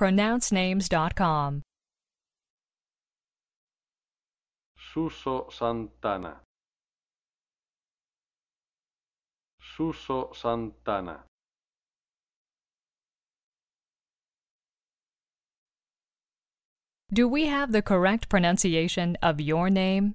pronouncenames.com. Suso Santana. Suso Santana. Do we have the correct pronunciation of your name?